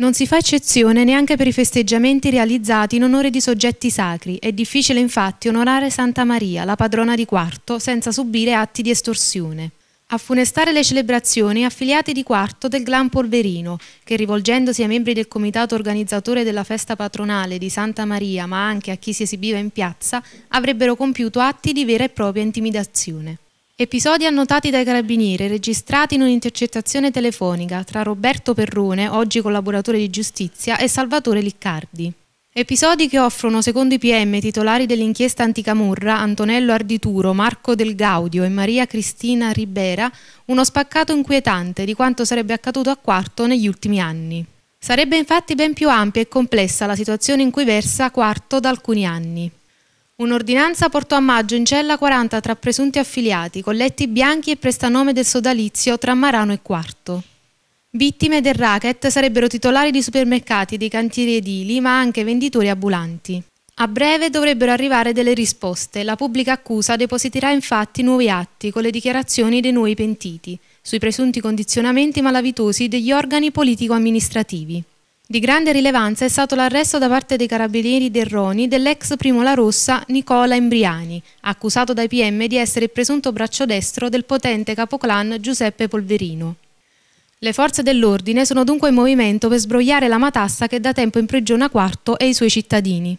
Non si fa eccezione neanche per i festeggiamenti realizzati in onore di soggetti sacri. È difficile infatti onorare Santa Maria, la padrona di Quarto, senza subire atti di estorsione. A funestare le celebrazioni affiliati di quarto del Gran Polverino, che rivolgendosi ai membri del comitato organizzatore della festa patronale di Santa Maria, ma anche a chi si esibiva in piazza, avrebbero compiuto atti di vera e propria intimidazione. Episodi annotati dai carabinieri registrati in un'intercettazione telefonica tra Roberto Perrone, oggi collaboratore di giustizia, e Salvatore Liccardi. Episodi che offrono, secondo i PM titolari dell'inchiesta anticamurra, Antonello Ardituro, Marco Del Gaudio e Maria Cristina Ribera, uno spaccato inquietante di quanto sarebbe accaduto a Quarto negli ultimi anni. Sarebbe infatti ben più ampia e complessa la situazione in cui versa Quarto da alcuni anni. Un'ordinanza portò a maggio in cella 40 tra presunti affiliati, con letti bianchi e prestanome del sodalizio tra Marano e Quarto. Vittime del racket sarebbero titolari di supermercati, dei cantieri edili, ma anche venditori ambulanti. A breve dovrebbero arrivare delle risposte. La pubblica accusa depositerà infatti nuovi atti con le dichiarazioni dei nuovi pentiti sui presunti condizionamenti malavitosi degli organi politico-amministrativi. Di grande rilevanza è stato l'arresto da parte dei carabinieri del Roni dell'ex primo La Rossa Nicola Imbriani, accusato dai PM di essere il presunto braccio destro del potente capoclan Giuseppe Polverino. Le forze dell'ordine sono dunque in movimento per sbrogliare la matassa che da tempo imprigiona Quarto e i suoi cittadini.